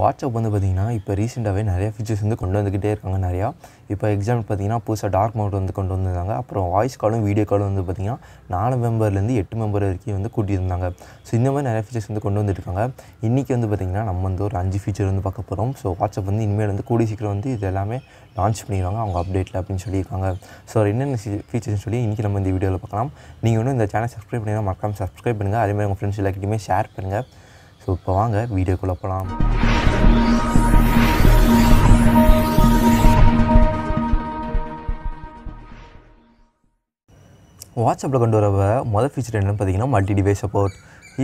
WhatsApp வந்து பார்த்திங்கன்னா இப்போ ரீசெண்டாகவே நிறையா ஃபீச்சர்ஸ் வந்து கொண்டு வந்துக்கிட்டே இருக்காங்க நிறையா இப்போ எக்ஸாம்பிள் பார்த்திங்கன்னா புதுசாக டார்க் மோட் வந்து கொண்டு வந்திருந்தாங்க அப்புறம் வாய்ஸ் காலும் வீடியோ காலும் வந்து பார்த்திங்கன்னா நாலு மெம்பர்லேருந்து எட்டு மெம்பர் வரைக்கும் வந்து கூட்டியிருந்தாங்க ஸோ இந்த மாதிரி நிறைய ஃபீச்சர்ஸ் வந்து கொண்டு வந்துருக்காங்க இன்றைக்கி வந்து பார்த்திங்கன்னா நம்ம வந்து ஒரு அஞ்சு ஃபீச்சர் வந்து பார்க்க போகிறோம் ஸோ வாட்ஸ்அப் வந்து இனிமேல் வந்து கூடி சீக்கிரம் வந்து இது எல்லாமே லான்ச் பண்ணிடுவாங்க அவங்க அப்டேட்டில் அப்படின்னு சொல்லியிருக்காங்க ஸோ என்னென்ன ஃபீச்சர்ஸ்னு சொல்லி இன்றைக்கி நம்ம இந்த வீடியோவில் பார்க்கலாம் நீங்கள் ஒன்றும் இந்த சேனல் சப்ஸ்கிரைப் பண்ணிங்கன்னா மறக்காமல் சப்ஸ்கிரைப் பண்ணுங்கள் அதேமாதிரி உங்கள் ஃப்ரெண்ட்ஸ் எல்லாக்கிட்டையுமே ஷேர் பண்ணுங்கள் ஸோ இப்போ வாங்க வீடியோக்குள்ளே போகலாம் வாட்ஸ்அப்பில் கொண்டு வர முதல் ஃபீச்சர் என்னென்னு பார்த்தீங்கன்னா மல்டி டிவைஸ் சப்போர்ட்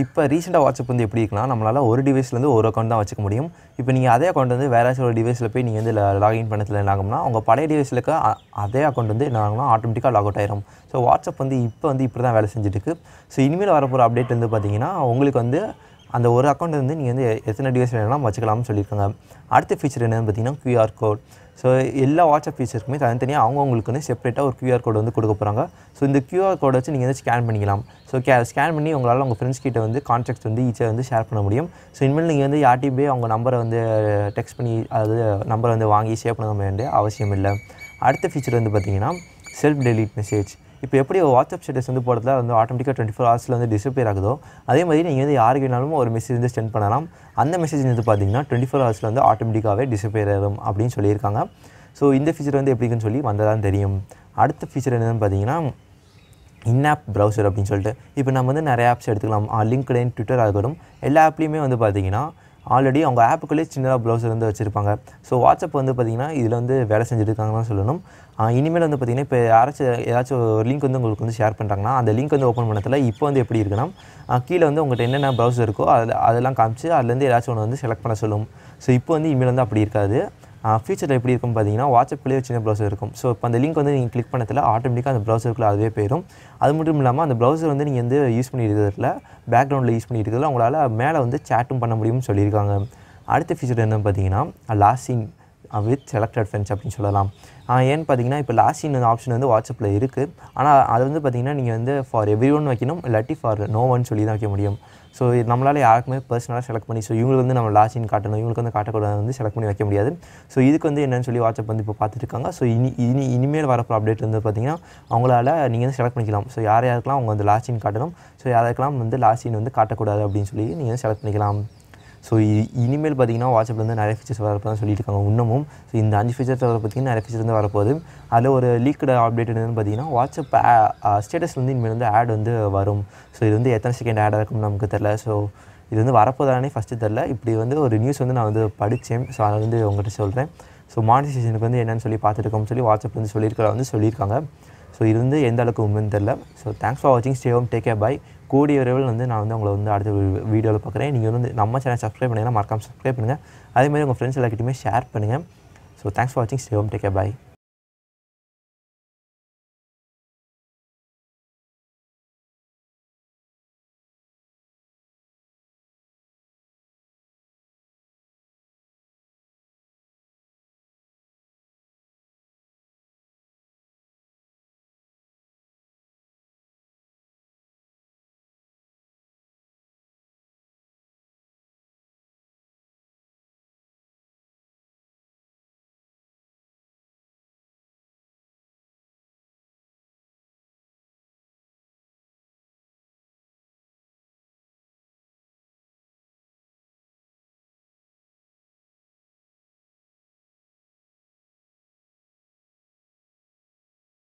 இப்போ ரீசெண்டாக வாட்ஸ்அப் வந்து எப்படி இருக்கலாம் நம்மளால் ஒரு டிவைஸ்லேருந்து ஒரு அக்கௌண்ட் தான் வச்சுக்க முடியும் இப்போ நீங்கள் அதே அக்கௌண்ட் வந்து வேறு ஒரு டிவைஸில் போய் நீங்கள் வந்து லாகின் பண்ணதில் என்ன உங்கள் பழைய டிவைஸில் இருக்க அதே அக்கௌண்ட் வந்து என்ன ஆகும்னா ஆட்டோமேட்டிக்காக லாக் அவுட் ஆயிரும் ஸோ வாட்ஸ்அப் வந்து இப்போ வந்து இப்படி தான் வேலை செஞ்சுட்டு ஸோ இனிமேல் வரப்போகிற அப்டேட் வந்து பார்த்தீங்கன்னா உங்களுக்கு வந்து அந்த ஒரு அக்கௌண்ட் வந்து நீங்கள் வந்து எத்தனை டிவைஸ் வேணாலும் வச்சுக்கலாம்னு சொல்லியிருக்காங்க அடுத்த ஃபீச்சர் என்னென்னு பார்த்தீங்கன்னா க்யூஆர் கோட் ஸோ எல்லா வாட்ஸ்அப் ஃபீச்சருக்குமே தனித்தனியாக அவங்கவுங்களுக்கு வந்து செப்பரேட்டாக ஒரு க்யூஆர் கோடு வந்து கொடுக்க போகிறாங்க ஸோ இந்த க்யூஆர் கோடை வச்சு நீங்கள் வந்து ஸ்கேன் பண்ணிக்கலாம் ஸோ கே ஸ்கேன் பண்ணி உங்களால் உங்கள் ஃப்ரெண்ட்ஸ் கிட்ட வந்து கான்டாக்ட்ஸ் வந்து ஈஸியாக வந்து ஷேர் பண்ண முடியும் ஸோ இனிமேல் நீங்கள் வந்து யார்ட்டையும் போய் அவங்க நம்பரை வந்து டெக்ஸ்ட் பண்ணி அதாவது நம்பரை வந்து வாங்கி ஷேர் பண்ண வேண்டிய அவசியம் இல்லை அடுத்த ஃபீச்சர் வந்து பார்த்தீங்கன்னா செல்ஃப் டெலிட் மெசேஜ் இப்போ எப்படி வாட்ஸ்அப் ஸ்டேட்டஸ் வந்து போடுறதுல வந்து ஆட்டோமேட்டிக்காக டுவெண்ட்டி ஃபோர் ஹவர்ஸில் வந்து டிஸப்பியர் ஆகுதோ அதே மாதிரி நீங்கள் வந்து யாருக்கு வேணாலும் ஒரு மெசேஜ் வந்து சென்ட் பண்ணலாம் அந்த மெசேஜ் வந்து பார்த்தீங்கன்னா டுவெண்ட்டி ஃபோர் ஹவர்ஸில் வந்து ஆட்டோமேட்டிக்காகவே டிஸப்பியர் ஆகும் அப்படின்னு சொல்லியிருக்காங்க ஸோ இந்த ஃபீச்சர் வந்து எப்படிங்கன்னு சொல்லி வந்ததான் தெரியும் அடுத்த ஃபீச்சர் என்னென்னு பார்த்தீங்கன்னா இன்ஆப் ப்ரௌசர் அப்படின்னு சொல்லிட்டு இப்போ நம்ம வந்து நிறைய ஆப்ஸ் எடுத்துக்கலாம் லிங்க்டின் ட்விட்டர் ஆகட்டும் எல்லா ஆப்லேயுமே வந்து பார்த்திங்கன்னா ஆல்ரெடி அவங்க ஆப்புக்குள்ளே சின்னதாக ப்ளவுஸ் வந்து வச்சுருப்பாங்க ஸோ வாட்ஸ்அப் வந்து பார்த்திங்கன்னா இதில் வந்து வேலை செஞ்சுருக்காங்கன்னு சொல்லணும் இனிமேல் வந்து பார்த்திங்கன்னா இப்போ யாராச்சும் ஏதாச்சும் ஒரு லிங்க் வந்து உங்களுக்கு வந்து ஷேர் பண்ணுறாங்கன்னா அந்த லிங்க் வந்து ஓப்பன் பண்ணதில் இப்போ வந்து எப்படி இருக்குன்னா கீழே வந்து உங்கள்கிட்ட என்னென்ன ப்ரௌசர் இருக்கோ அதில் அதெல்லாம் காமிச்சு அதுலேருந்து ஏதாச்சும் ஒன்று வந்து செலக்ட் பண்ண சொல்லும் ஸோ இப்போ வந்து இனிமேல் வந்து அப்படி இருக்காது ஃபியூச்சரில் எப்படி இருக்கும் பார்த்தீங்கன்னா வாட்ஸ்அப்லேயே சின்ன ப்ரௌசர் இருக்கும் ஸோ இப்போ அந்த லிங்க் வந்து நீங்கள் கிளிக் பண்ணதில் ஆட்டோமேட்டிக்காக அந்த ப்ரௌசருக்குள்ளே அதுவே போயிடும் அது மட்டும் இல்லாமல் அந்த ப்ரௌசர் வந்து நீங்கள் வந்து யூஸ் பண்ணியிருக்கிறதுல பேக்ரவுண்டில் யூஸ் பண்ணியிருக்கிறதுல உங்களால் மேலே வந்து சேட்டும் பண்ண முடியும்னு சொல்லியிருக்காங்க அடுத்த ஃபீச்சர் என்னென்னு பார்த்தீங்கன்னா லாஸ்டிங் வித் செலக்டட் ஃப்ரெண்ட்ஸ் அப்படின்னு சொல்லலாம் ஏன்னு பார்த்தீங்கன்னா இப்போ லாஸ்ட் இன் ஆப்ஷன் வந்து வாட்ஸ்அப்பில் இருக்குது ஆனால் அது வந்து பார்த்திங்கன்னா நீங்கள் வந்து ஃபார் எவ்ரி ஒன் வைக்கணும் இல்லாட்டி ஃபார் நோ ஒன் சொல்லி தான் வைக்க முடியும் ஸோ நம்மளால் யாருக்குமே பர்சனலாக செலக்ட் பண்ணி ஸோ இவங்களுக்கு வந்து நம்ம லாஸ்ட் இன் காட்டணும் இவங்களுக்கு வந்து காட்டக்கூடாது வந்து செலக்ட் பண்ணி வைக்க முடியாது ஸோ இதுக்கு வந்து என்னென்னு சொல்லி வாட்ஸ்அப் வந்து இப்போ பார்த்துருக்காங்க ஸோ இனி இனி இனிமேல் வரப்போ அப்டேட் வந்து பார்த்திங்கன்னா அவங்களால நீங்கள் வந்து செலக்ட் பண்ணிக்கலாம் ஸோ யார் யாருக்கெல்லாம் அவங்க வந்து லாஸ்ட் இன் காட்டணும் ஸோ யாருக்கெல்லாம் வந்து லாஸ்ட் இன் வந்து காட்டக்கூடாது அப்படின்னு சொல்லி நீங்கள் செலக்ட் பண்ணிக்கலாம் ஸோ இது இனிமேல் பார்த்திங்கன்னா வாட்ஸ்அப்பில் வந்து நிறைய ஃபீச்சர்ஸ் வரப்போதான் சொல்லியிருக்காங்க இன்னமும் ஸோ இந்த அஞ்சு ஃபீச்சர்ஸ் வர பார்த்திங்கன்னா நிறைய ஃபீச்சர்ஸ் வந்து வரப்போகுது அதில் ஒரு லீக்கடு அப்டேட் என்னென்னு பார்த்தீங்கன்னா வாட்ஸ்அப் ஸ்டேட்டஸ் வந்து இனிமேல் வந்து ஆட் வந்து வரும் ஸோ இது வந்து எத்தனை செகண்ட் ஆடாக இருக்கும்னு நமக்கு தெரில ஸோ இது வந்து வரப்போதானே ஃபஸ்ட்டு தெரில இப்படி வந்து ஒரு நியூஸ் வந்து நான் வந்து படித்தேன் ஸோ அதை வந்து உங்கள்கிட்ட சொல்கிறேன் ஸோ மானிட்டேஷனுக்கு வந்து என்னென்னு சொல்லி பார்த்துருக்கோம்னு சொல்லி வாட்ஸ்அப்பில் வந்து சொல்லியிருக்கிற வந்து சொல்லியிருக்காங்க ஸோ இது வந்து எந்த அளவுக்கு உண்மைன்னு தெரில ஸோ தேங்க்ஸ் ஃபார் வாட்சிங் stay home take care bye கூடிய விரைவில் வந்து நான் வந்து உங்களை வந்து அடுத்த வீடியோவில் பார்க்குறேன் நீங்கள் வந்து நம்ம சேனல் சப்ஸ்கிரைப் பண்ணிங்கன்னா மறக்காமல் சப்ஸ்கிரைப் பண்ணுங்கள் அதேமாதிரி உங்கள் ஃப்ரெண்ட்ஸ் எல்லாருக்கிட்டையுமே ஷேர் பண்ணுங்கள் ஸோ தேங்க்ஸ் ஃபார் வாட்சிங் ஸ்டே ஹோம் டேக் கே பாய்